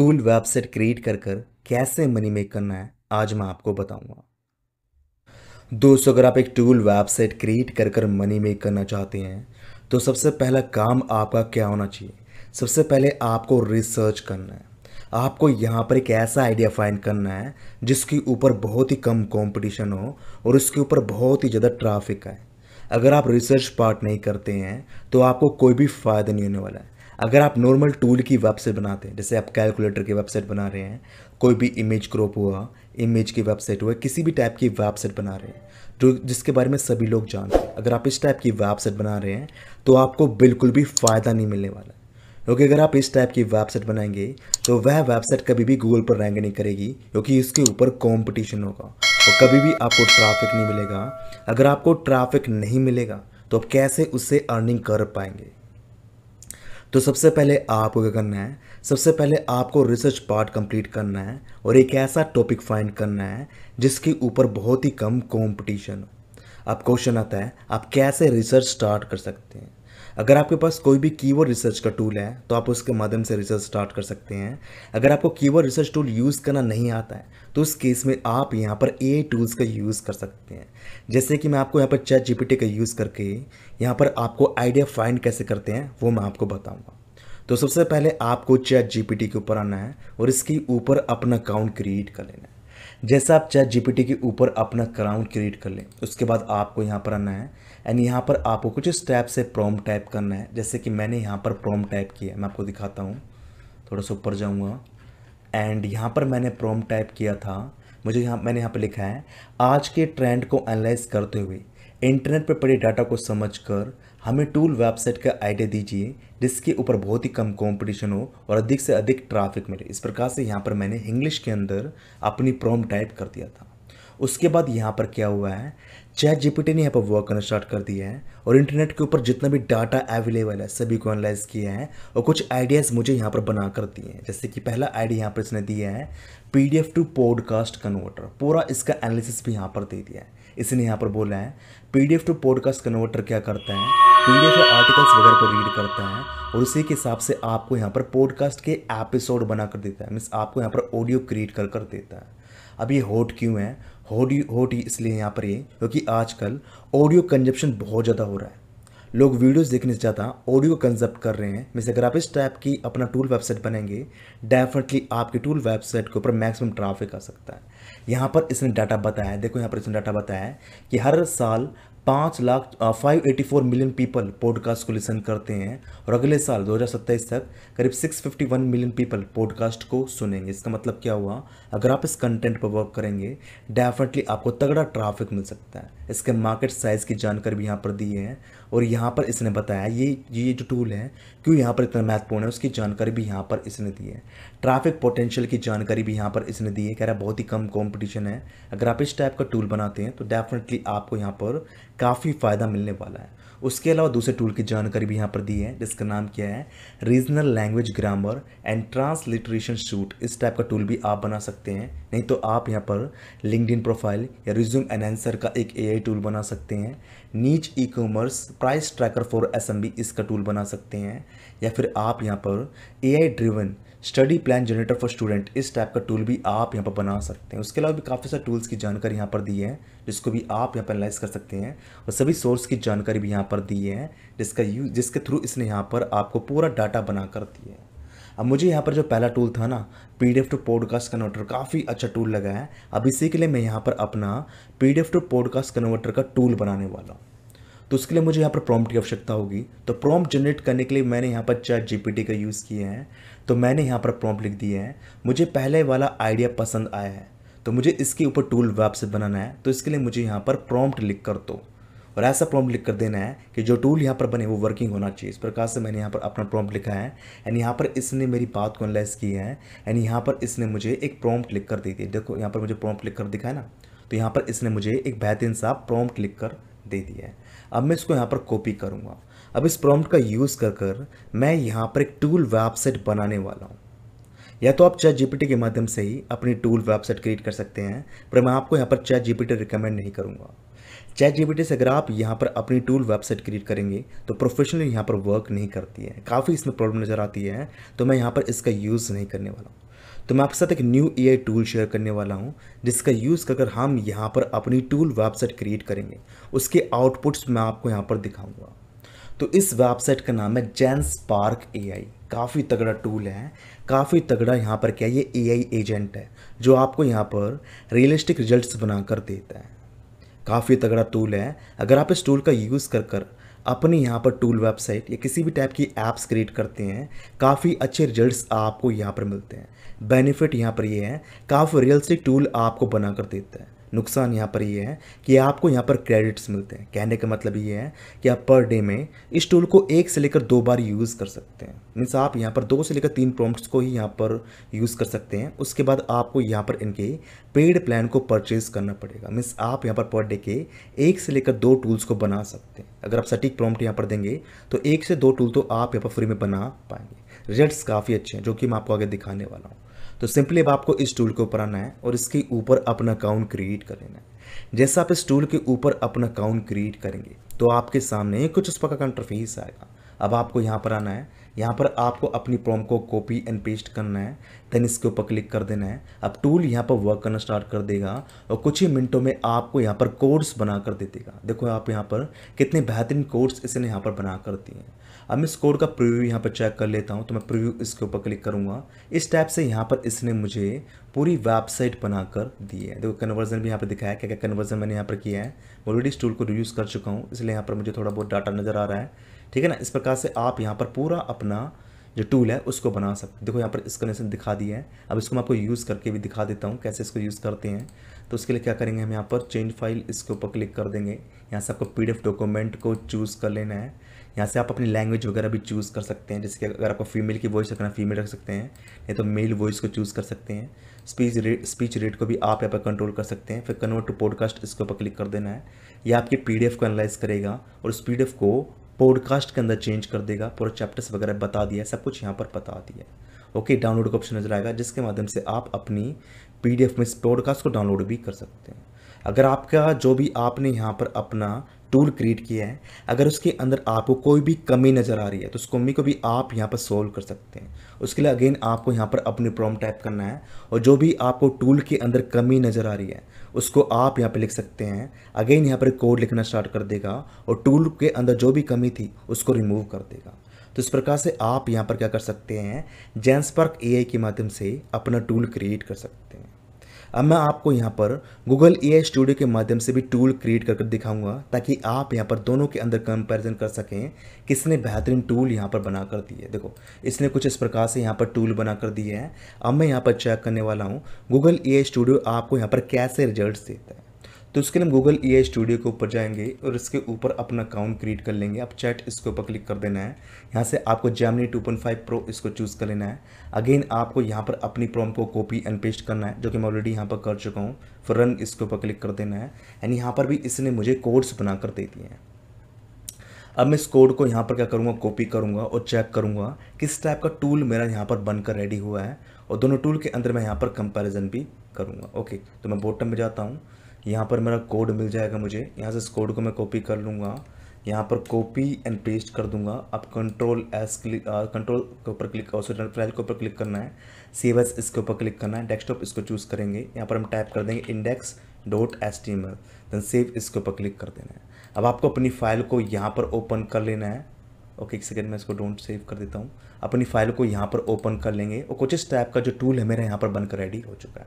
Tool website create कर कर कैसे मनी मेक करना है आज मैं आपको बताऊंगा दोस्तों अगर आप एक टूल वेबसाइट क्रिएट कर कर मनी मेक करना चाहते हैं तो सबसे पहला काम आपका क्या होना चाहिए सबसे पहले आपको रिसर्च करना है आपको यहाँ पर एक ऐसा आइडिया फाइंड करना है जिसके ऊपर बहुत ही कम कंपटीशन हो और उसके ऊपर बहुत ही ज़्यादा ट्रैफिक आए अगर आप रिसर्च पार्ट नहीं करते हैं तो आपको कोई भी फ़ायदा नहीं होने वाला है अगर आप नॉर्मल टूल की वेबसाइट बनाते हैं जैसे आप कैलकुलेटर की वेबसाइट बना रहे हैं कोई भी इमेज क्रॉप हुआ इमेज की वेबसाइट हुआ किसी भी टाइप की वेबसाइट बना रहे हैं जो जिसके बारे में सभी लोग जानते हैं अगर आप इस टाइप की वेबसाइट बना रहे हैं तो आपको बिल्कुल भी फ़ायदा नहीं मिलने वाला क्योंकि अगर आप इस टाइप की वेबसाइट बनाएंगे तो वह वेबसाइट कभी भी गूगल पर रैंक नहीं करेगी क्योंकि इसके ऊपर कॉम्पिटिशन होगा और कभी भी आपको ट्राफिक नहीं मिलेगा अगर आपको ट्राफिक नहीं मिलेगा तो आप कैसे उससे अर्निंग कर पाएंगे तो सबसे पहले आपको क्या करना है सबसे पहले आपको रिसर्च पार्ट कंप्लीट करना है और एक ऐसा टॉपिक फाइंड करना है जिसके ऊपर बहुत ही कम कंपटीशन हो अब क्वेश्चन आता है आप कैसे रिसर्च स्टार्ट कर सकते हैं अगर आपके पास कोई भी कीवर्ड रिसर्च का टूल है तो आप उसके माध्यम से रिसर्च स्टार्ट कर सकते हैं अगर आपको कीवर्ड रिसर्च टूल यूज़ करना नहीं आता है तो उस केस में आप यहाँ पर ए टूल्स का यूज़ कर सकते हैं जैसे कि मैं आपको यहाँ पर चैट जी का यूज़ करके यहाँ पर आपको आइडिया फाइंड कैसे करते हैं वो मैं आपको बताऊँगा तो सबसे पहले आपको चैट जी के ऊपर आना है और इसके ऊपर अपना अकाउंट क्रिएट कर लेना है जैसा आप चैट जीपीटी के ऊपर अपना क्राउन क्रिएट कर लें उसके बाद आपको यहाँ पर आना है एंड यहाँ पर आपको कुछ स्टेप से प्रॉम टाइप करना है जैसे कि मैंने यहाँ पर प्रॉम टाइप किया है मैं आपको दिखाता हूँ थोड़ा सा ऊपर जाऊँगा एंड यहाँ पर मैंने प्रॉम टाइप किया था मुझे यहाँ मैंने यहाँ पर लिखा है आज के ट्रेंड को एनालाइज करते हुए इंटरनेट पर पड़े डाटा को समझ कर हमें टूल वेबसाइट का आइडिया दीजिए जिसके ऊपर बहुत ही कम कंपटीशन हो और अधिक से अधिक ट्रैफिक मिले इस प्रकार से यहाँ पर मैंने इंग्लिश के अंदर अपनी प्रॉम टाइप कर दिया था उसके बाद यहाँ पर क्या हुआ है चैट जीपीटी ने यहाँ पर वर्क करना स्टार्ट कर दिया है और इंटरनेट के ऊपर जितना भी डाटा अवेलेबल है सभी को एनालाइज किया है और कुछ आइडियाज़ मुझे यहाँ पर बना कर दिए हैं जैसे कि पहला आइडिया यहाँ पर इसने दिया है पीडीएफ टू पॉडकास्ट कन्वर्टर पूरा इसका एनालिसिस भी यहाँ पर दे दिया है इसने यहाँ पर बोला है पीडीएफ टू पॉडकास्ट कन्वर्टर क्या करता है पीडीएफ आर्टिकल्स वगैरह को रीड करता है और उसी के हिसाब से आपको यहाँ पर पॉडकास्ट के एपिसोड बना कर देता है मीन्स आपको यहाँ पर ऑडियो क्रिएट कर कर देता है अब ये होट क्यों है होट होट इसलिए यहाँ पर ये क्योंकि आजकल ऑडियो कंजप्शन बहुत ज़्यादा हो रहा है लोग वीडियोस देखने से ज़्यादा ऑडियो कंजप्ट कर रहे हैं मीन्स अगर आप इस टाइप की अपना टूल वेबसाइट बनेंगे डेफिनेटली आपकी टूल वेबसाइट के ऊपर मैक्सिमम ट्रैफिक आ सकता है यहाँ पर इसने डाटा बताया देखो यहाँ पर इसने डाटा बताया कि हर साल पाँच लाख five eighty four million people podcast को लिसन करते हैं और अगले साल दो हज़ार सत्ताईस तक करीब six fifty one million people podcast को सुनेंगे इसका मतलब क्या हुआ अगर आप इस कंटेंट पर वर्क करेंगे डेफिनेटली आपको तगड़ा ट्रैफिक मिल सकता है इसके मार्केट साइज़ की जानकारी भी यहाँ पर दी है और यहाँ पर इसने बताया ये ये जो टूल है क्यों यहाँ पर इतना महत्वपूर्ण है उसकी जानकारी भी यहाँ पर इसने दी है ट्रैफिक पोटेंशियल की जानकारी भी यहाँ पर इसने दी है कह रहा है बहुत ही कम कॉम्पिटिशन है अगर आप इस टाइप का टूल बनाते हैं तो डेफिनेटली आपको यहाँ पर काफ़ी फ़ायदा मिलने वाला है उसके अलावा दूसरे टूल की जानकारी भी यहाँ पर दी है जिसका नाम क्या है regional language grammar and transliteration suite इस टाइप का टूल भी आप बना सकते हैं नहीं तो आप यहाँ पर लिंकड प्रोफाइल या रिज्यूम एनहेंसर का एक ए टूल बना सकते हैं niche e commerce price tracker for एस इसका टूल बना सकते हैं या फिर आप यहाँ पर AI driven study plan generator for student इस टाइप का टूल भी आप यहाँ पर बना सकते हैं उसके अलावा भी काफ़ी सारे टूल्स की जानकारी यहाँ पर दी है जिसको भी आप यहाँ पर एनालाइज कर सकते हैं और सभी सोर्स की जानकारी भी यहाँ पर दी है जिसका यूज जिसके थ्रू इसने यहाँ पर आपको पूरा डाटा बना कर दिया है अब मुझे यहाँ पर जो पहला टूल था ना पी टू पॉडकास्ट कन्वर्टर काफ़ी अच्छा टूल लगा है अब इसी के लिए मैं यहाँ पर अपना पी टू पॉडकास्ट कन्वर्टर का टूल बनाने वाला हूँ तो उसके लिए मुझे यहाँ पर प्रॉम्प्ट की आवश्यकता होगी तो प्रॉम्प्ट जनरेट करने के लिए मैंने यहाँ पर चैट जीपीटी का यूज़ किया है तो मैंने यहाँ पर प्रॉम्प्ट लिख दिए हैं मुझे पहले वाला आइडिया पसंद आया है तो मुझे इसके ऊपर टूल वेबसाइट बनाना है तो इसके लिए मुझे यहाँ पर प्रॉम्प्ट लिख कर दो तो। और ऐसा प्रॉम्प्ट लिख कर देना है कि जो टूल यहाँ पर बने वो वर्किंग होना चाहिए इस प्रकार से मैंने यहाँ पर अपना प्रॉम्प्ट लिखा है एंड यहाँ पर इसने मेरी बात को एनालाइज की है एंड यहाँ पर इसने मुझे एक प्रॉम्प्ट लिख कर दी थी देखो यहाँ पर मुझे प्रॉम्प्ट लिख कर दिखा है ना तो यहाँ पर इसने मुझे एक बेहतरीन सा प्रॉम्प्ट लिख कर दे दिया है अब मैं इसको यहाँ पर कॉपी करूँगा अब इस प्रॉम्प्ट का यूज़ कर कर मैं यहाँ पर एक टूल वेबसाइट बनाने वाला हूँ या तो आप चैट जीपीटी के माध्यम से ही अपनी टूल वेबसाइट क्रिएट कर सकते हैं पर मैं आपको यहाँ पर चैट जीपीटी रिकमेंड नहीं करूँगा चैट जीपीटी से अगर आप यहाँ पर अपनी टूल वेबसाइट क्रिएट करेंगे तो प्रोफेशनल यहाँ पर वर्क नहीं करती है काफ़ी इसमें प्रॉब्लम नज़र आती है तो मैं यहाँ पर इसका यूज़ नहीं करने वाला हूँ तो मैं आपके साथ एक न्यू ए टूल शेयर करने वाला हूँ जिसका यूज़ कर हम यहाँ पर अपनी टूल वेबसाइट क्रिएट करेंगे उसके आउटपुट्स मैं आपको यहाँ पर दिखाऊँगा तो इस वेबसाइट का नाम है जैन स्पार्क ए काफ़ी तगड़ा टूल है काफ़ी तगड़ा यहाँ पर क्या ये ए एजेंट है जो आपको यहाँ पर रियलिस्टिक रिजल्ट्स बनाकर देता है काफ़ी तगड़ा टूल है अगर आप इस टूल का यूज़ कर कर अपने यहाँ पर टूल वेबसाइट या किसी भी टाइप की ऐप्स क्रिएट करते हैं काफ़ी अच्छे रिजल्ट्स आपको यहाँ पर मिलते हैं बेनिफिट यहाँ पर ये यह है काफ़ी रियलिस्टिक टूल आपको बना कर देता है नुकसान यहाँ पर ये यह है कि आपको यहाँ पर क्रेडिट्स मिलते हैं कहने का मतलब ये है कि आप पर डे में इस टूल को एक से लेकर दो बार यूज़ कर सकते हैं मीन्स आप यहाँ पर दो से लेकर तीन प्रॉम्प्ट्स को ही यहाँ पर यूज़ कर सकते हैं उसके बाद आपको यहाँ पर इनके पेड प्लान को परचेज करना पड़ेगा मीन्स आप यहाँ पर पर डे के एक से लेकर दो टूल्स को बना सकते हैं अगर आप सटीक प्रॉम्प्ट यहाँ पर देंगे तो एक से दो टूल तो आप यहाँ पर फ्री में बना पाएंगे रिजल्ट्स काफ़ी अच्छे हैं जो कि मैं आपको आगे दिखाने वाला हूँ तो सिंपली अब आपको इस टूल के ऊपर आना है और इसके ऊपर अपना अकाउंट क्रिएट कर लेना है जैसे आप इस टूल के ऊपर अपना अकाउंट क्रिएट करेंगे तो आपके सामने कुछ उस पर का इंटरफेस आएगा अब आपको यहाँ पर आना है यहाँ पर आपको अपनी प्रॉम को कॉपी एंड पेस्ट करना है देन इसके ऊपर क्लिक कर देना है अब टूल यहाँ पर वर्क करना स्टार्ट कर देगा और कुछ ही मिनटों में आपको यहाँ पर कोड्स बना कर दे देगा देखो आप यहाँ पर कितने बेहतरीन कोड्स इसने यहाँ पर बना कर दिए हैं अब मैं स्कोर का प्रिव्यू यहाँ पर चेक कर लेता हूँ तो मैं प्रिव्यू इसके ऊपर क्लिक करूँगा इस टाइप से यहाँ पर इसने मुझे पूरी वेबसाइट बनाकर दी है देखो कन्वर्जन भी यहाँ पर दिखाया क्या क्या कन्वर्जन मैंने यहाँ पर किया है ऑलरेडी इस टूल को रिव्यूज़ कर चुका हूँ इसलिए यहाँ पर मुझे थोड़ा बहुत डाटा नज़र आ रहा है ठीक है ना इस प्रकार से आप यहाँ पर पूरा अपना जो टूल है उसको बना सकते देखो यहाँ पर इसका कनेक्शन दिखा दिया है अब इसको मैं आपको यूज़ करके भी दिखा देता हूँ कैसे इसको यूज़ करते हैं तो उसके लिए क्या करेंगे हम यहाँ पर चेंज फाइल इसके ऊपर क्लिक कर देंगे यहाँ से आपको पी डॉक्यूमेंट को चूज़ कर लेना है यहाँ से आप अपनी लैंग्वेज वगैरह भी चूज़ कर सकते हैं जैसे कि अगर आपको फीमेल की वॉइस रखना फीमेल रख सकते हैं नहीं तो मेल वॉइस को चूज़ कर सकते हैं स्पीच रेट स्पीच रेट को भी आप यहाँ पर कंट्रोल कर सकते हैं फिर कन्वर्ट टू पॉडकास्ट इसके ऊपर क्लिक कर देना है यह आपकी पी को एनालाइज करेगा और उस पी को पॉडकास्ट के अंदर चेंज कर देगा पूरा चैप्टर्स वगैरह बता दिया सब कुछ यहाँ पर बता दिया ओके डाउनलोड का ऑप्शन नजर आएगा जिसके माध्यम से आप अपनी पीडीएफ में इस पॉडकास्ट को डाउनलोड भी कर सकते हैं अगर आपका जो भी आपने यहाँ पर अपना टूल क्रिएट किया है अगर उसके अंदर आपको कोई भी कमी नज़र आ रही है तो उस कमी को भी आप यहाँ पर सोल्व कर सकते हैं उसके लिए अगेन आपको यहाँ पर अपने प्रॉम टाइप करना है और जो भी आपको टूल के अंदर कमी नज़र आ रही है उसको आप यहाँ पर लिख सकते हैं अगेन यहाँ पर कोड लिखना स्टार्ट कर देगा और टूल के अंदर जो भी कमी थी उसको रिमूव कर देगा तो इस प्रकार से आप यहाँ पर क्या कर सकते हैं जेंसपर्क ए के माध्यम से अपना टूल क्रिएट कर सकते हैं अब मैं आपको यहाँ पर गूगल ए स्टूडियो के माध्यम से भी टूल क्रिएट करके दिखाऊंगा ताकि आप यहाँ पर दोनों के अंदर कंपैरिजन कर सकें किसने बेहतरीन टूल यहाँ पर बना कर दिए देखो इसने कुछ इस प्रकार से यहाँ पर टूल बना कर दिए हैं अब मैं यहाँ पर चेक करने वाला हूँ गूगल ए स्टूडियो आपको यहाँ पर कैसे रिजल्ट देता है तो उसके लिए हम गूगल ई स्टूडियो के ऊपर जाएंगे और इसके ऊपर अपना अकाउंट क्रिएट कर लेंगे आप चैट इसके ऊपर क्लिक कर देना है यहाँ से आपको जैमनी 2.5 प्रो इसको चूज़ कर लेना है अगेन आपको यहाँ पर अपनी प्रॉम को कॉपी एंड पेस्ट करना है जो कि मैं ऑलरेडी यहाँ पर कर चुका हूँ फिर रन इसके ऊपर क्लिक कर देना है एंड यहाँ पर भी इसने मुझे कोड्स बना कर दे दिए हैं अब मैं इस कोड को यहाँ पर क्या करूँगा कॉपी करूँगा और चेक करूँगा किस टाइप का टूल मेरा यहाँ पर बनकर रेडी हुआ है और दोनों टूल के अंदर मैं यहाँ पर कंपैरिजन भी करूँगा ओके तो मैं बॉटम में जाता हूँ यहाँ पर मेरा कोड मिल जाएगा मुझे यहाँ से इस कोड को मैं कॉपी कर लूँगा यहाँ पर कॉपी एंड पेस्ट कर दूंगा अब कंट्रोल एस क्लिक कंट्रोल के ऊपर क्लिक सॉरी फाइल के ऊपर क्लिक करना है सेव एस इसके ऊपर क्लिक करना है डेस्कटॉप इसको चूज़ करेंगे यहाँ पर हम टाइप कर देंगे index dot S T M L then save इसके ऊपर क्लिक कर देना है अब आपको अपनी फाइल को यहाँ पर ओपन कर लेना है ओके एक सेकेंड मैं इसको डोंट सेव कर देता हूँ अपनी फाइल को यहाँ पर ओपन कर लेंगे और कुछ इस टाइप का जो टूल है मेरा यहाँ पर बनकर रेडी हो चुका है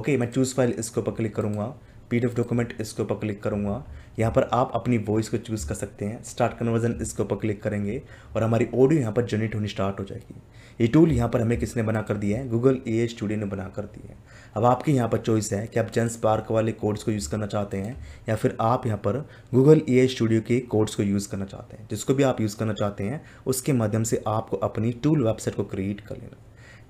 ओके मैं चूज़ फाइल इसके ऊपर क्लिक करूँगा पीडीएफ डॉक्यूमेंट इसके ऊपर क्लिक करूँगा यहाँ पर आप अपनी वॉइस को चूज़ कर सकते हैं स्टार्ट कन्वर्जन इसके ऊपर क्लिक करेंगे और हमारी ऑडियो यहाँ पर जनरेट होनी स्टार्ट हो जाएगी ये टूल यहाँ पर हमें किसने बना कर दिया है गूगल ए स्टूडियो ने बना कर दिया है अब आपके यहाँ पर चॉइस है कि आप जेंस पार्क वाले कोड्स को यूज़ करना चाहते हैं या फिर आप यहाँ पर गूगल ए स्टूडियो के कोड्स को यूज़ करना चाहते हैं जिसको भी आप यूज़ करना चाहते हैं उसके माध्यम से आपको अपनी टूल वेबसाइट को क्रिएट कर लेना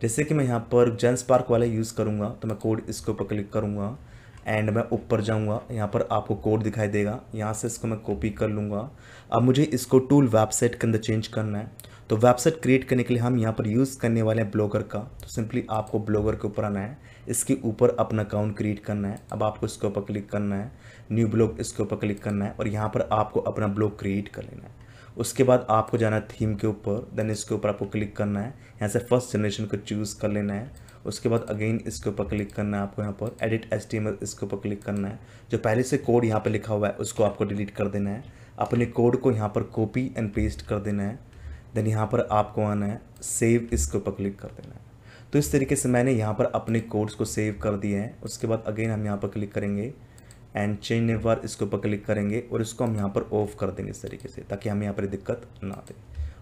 जैसे कि मैं यहाँ पर जेंस पार्क वाला यूज़ करूँगा तो मैं कोड इसके ऊपर क्लिक करूँगा एंड मैं ऊपर जाऊंगा यहाँ पर आपको कोड दिखाई देगा यहाँ से इसको मैं कॉपी कर लूँगा अब मुझे इसको टूल वेबसाइट के अंदर चेंज करना है तो वेबसाइट क्रिएट करने के लिए हम यहाँ पर यूज़ करने वाले हैं ब्लॉगर का तो सिंपली आपको ब्लॉगर के ऊपर आना है इसके ऊपर अपना अकाउंट क्रिएट करना है अब आपको इसके ऊपर क्लिक करना है न्यू ब्लॉग इसके ऊपर क्लिक करना है और यहाँ पर आपको अपना ब्लॉग क्रिएट कर लेना है उसके बाद आपको जाना है थीम के ऊपर देन इसके ऊपर आपको क्लिक करना है यहाँ से फर्स्ट जनरेशन को चूज़ कर लेना है उसके बाद अगेन इसके ऊपर क्लिक करना है आपको यहाँ पर एडिट एस इसके ऊपर क्लिक करना है जो पहले से कोड यहाँ पर लिखा हुआ है उसको आपको डिलीट कर देना है अपने कोड को यहाँ पर कॉपी एंड पेस्ट कर देना है देन यहाँ पर आपको आना है सेव इसके ऊपर क्लिक कर देना है तो इस तरीके से मैंने यहाँ पर अपने कोड्स को सेव कर दिए हैं उसके बाद अगेन हम यहाँ पर क्लिक करेंगे एंड चेंज नेवर इसके ऊपर क्लिक करेंगे और इसको हम यहाँ पर ऑफ कर देंगे इस तरीके से ताकि हमें यहाँ पर दिक्कत ना दें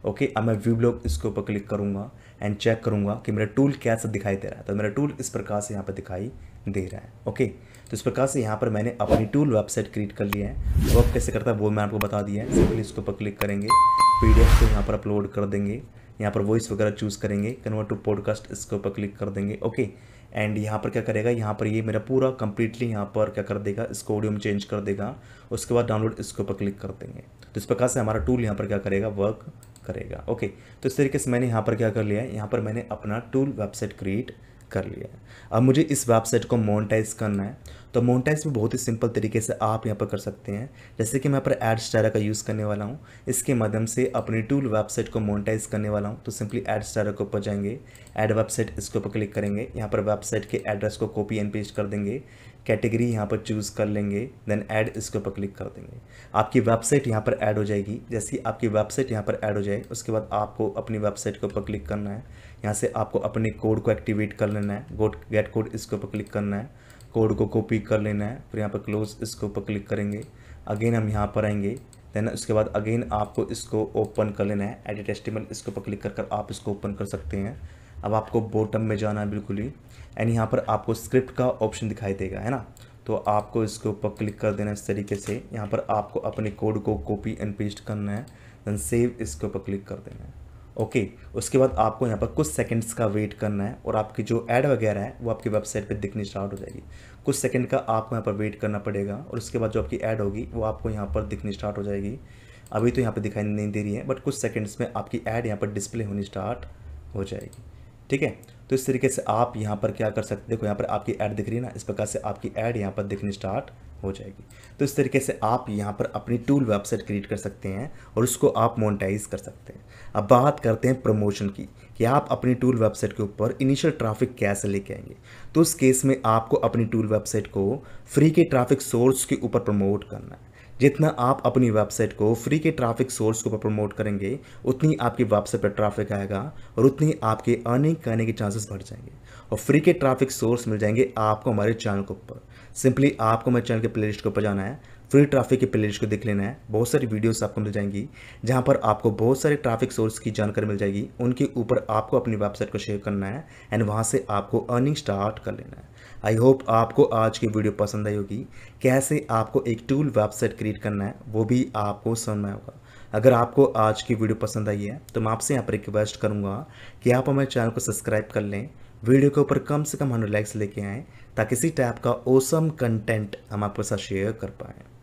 ओके अब मैं व्यू ब्लॉग इसके ऊपर क्लिक करूँगा एंड चेक करूँगा कि मेरा टूल कैसा दिखाई दे रहा है तो मेरा टूल इस प्रकार से यहाँ पर दिखाई दे रहा है ओके तो इस प्रकार से यहाँ पर मैंने अपनी टूल वेबसाइट क्रिएट कर लिया है वर्क कैसे करता है वो मैं आपको बता दिया है सिंपली इसके ऊपर क्लिक करेंगे पी डी को यहाँ पर अपलोड कर देंगे यहाँ पर वॉइस वगैरह चूज़ करेंगे कन्वर्ट टू पॉडकास्ट इसके ऊपर क्लिक कर देंगे ओके एंड यहाँ पर क्या करेगा यहाँ पर ये मेरा पूरा कंप्लीटली यहाँ पर क्या कर देगा इसको ऑडियो में चेंज कर देगा उसके बाद डाउनलोड इसके ऊपर क्लिक कर देंगे तो इस प्रकार से हमारा टूल यहाँ पर क्या करेगा वर्क करेगा ओके तो इस तरीके से मैंने यहाँ पर क्या कर लिया है यहाँ पर मैंने अपना टूल वेबसाइट क्रिएट कर लिया है अब मुझे इस वेबसाइट को मोनटाइज करना है तो मोनिटाइज भी बहुत ही सिंपल तरीके से आप यहाँ पर कर सकते हैं जैसे कि मैं यहाँ पर एड स्टारा का यूज़ करने वाला हूँ इसके माध्यम से अपनी टूल वेबसाइट को मोनिटाइज करने वाला हूँ तो सिंपली एड स्टारा के ऊपर जाएंगे एड वेबसाइट इसके ऊपर क्लिक करेंगे यहाँ पर वेबसाइट के एड्रेस को कॉपी एंड पेस्ट कर देंगे कैटेगरी यहाँ पर चूज़ कर लेंगे देन ऐड इसके ऊपर क्लिक कर देंगे आपकी वेबसाइट यहाँ पर ऐड हो जाएगी जैसे ही आपकी वेबसाइट यहाँ पर ऐड हो जाए उसके बाद आपको अपनी वेबसाइट के ऊपर क्लिक करना है यहाँ से आपको अपने कोड को एक्टिवेट कर लेना है गोट गेट कोड इसके ऊपर क्लिक करना है कोड को कॉपी कर लेना है फिर यहाँ पर क्लोज इसके ऊपर क्लिक करेंगे अगेन हम यहाँ पर आएंगे देन उसके बाद अगेन आपको इसको ओपन कर लेना है एडिट एस्टिमल इसके ऊपर क्लिक कर कर आप इसको ओपन कर सकते हैं अब आपको बॉटम में जाना है बिल्कुल ही एंड यहाँ पर आपको स्क्रिप्ट का ऑप्शन दिखाई देगा है ना तो आपको इसके ऊपर क्लिक कर देना इस तरीके से यहाँ पर आपको अपने कोड को कॉपी एंड पेस्ट करना है देन सेव इसके ऊपर क्लिक कर देना है ओके उसके बाद आपको यहाँ पर कुछ सेकंड्स का वेट करना है और आपकी जो ऐड वगैरह है वो आपकी वेबसाइट पे दिखनी स्टार्ट हो जाएगी कुछ सेकंड का आपको यहाँ पर वेट करना पड़ेगा और उसके बाद जो आपकी ऐड होगी वो आपको यहाँ पर दिखनी स्टार्ट हो जाएगी अभी तो यहाँ पर दिखाई नहीं दे रही है बट कुछ सेकेंड्स में आपकी ऐड यहाँ पर डिस्प्ले होनी स्टार्ट हो जाएगी ठीक है तो इस तरीके से आप यहाँ पर क्या कर सकते देखो यहाँ पर आपकी ऐड दिख रही है ना इस प्रकार से आपकी ऐड यहाँ पर दिखनी स्टार्ट हो जाएगी तो इस तरीके से आप यहाँ पर अपनी टूल वेबसाइट क्रिएट कर सकते हैं और उसको आप मोनिटाइज कर सकते हैं अब बात करते हैं प्रमोशन की कि आप अपनी टूल वेबसाइट के ऊपर इनिशियल ट्रैफिक कैसे लेके आएंगे तो उस केस में आपको अपनी टूल वेबसाइट को फ्री के ट्रैफिक सोर्स के ऊपर प्रमोट करना है जितना आप अपनी वेबसाइट को फ्री के ट्रैफिक सोर्स के ऊपर प्रमोट करेंगे उतनी आपकी वेबसाइट पर ट्रैफिक आएगा और उतनी आपके अर्निंग करने के चांसेस बढ़ जाएंगे और फ्री के ट्रैफिक सोर्स मिल जाएंगे आपको हमारे चैनल के ऊपर सिंपली आपको मेरे चैनल के प्ले के ऊपर जाना है फ्री ट्रैफिक के प्ले को देख लेना है बहुत सारी वीडियोस आपको मिल जाएंगी जहां पर आपको बहुत सारे ट्रैफिक सोर्स की जानकारी मिल जाएगी उनके ऊपर आपको अपनी वेबसाइट को शेयर करना है एंड वहां से आपको अर्निंग स्टार्ट कर लेना है आई होप आपको आज की वीडियो पसंद आई होगी कैसे आपको एक टूल वेबसाइट क्रिएट करना है वो भी आपको में होगा अगर आपको आज की वीडियो पसंद आई है तो मैं आपसे यहाँ पर रिक्वेस्ट करूँगा कि आप हमारे चैनल को सब्सक्राइब कर लें वीडियो के ऊपर कम से कम हंड्रेड लाइक्स लेके आएँ ताकि इसी टाइप का ओसम कंटेंट हम आपके साथ शेयर कर पाएँ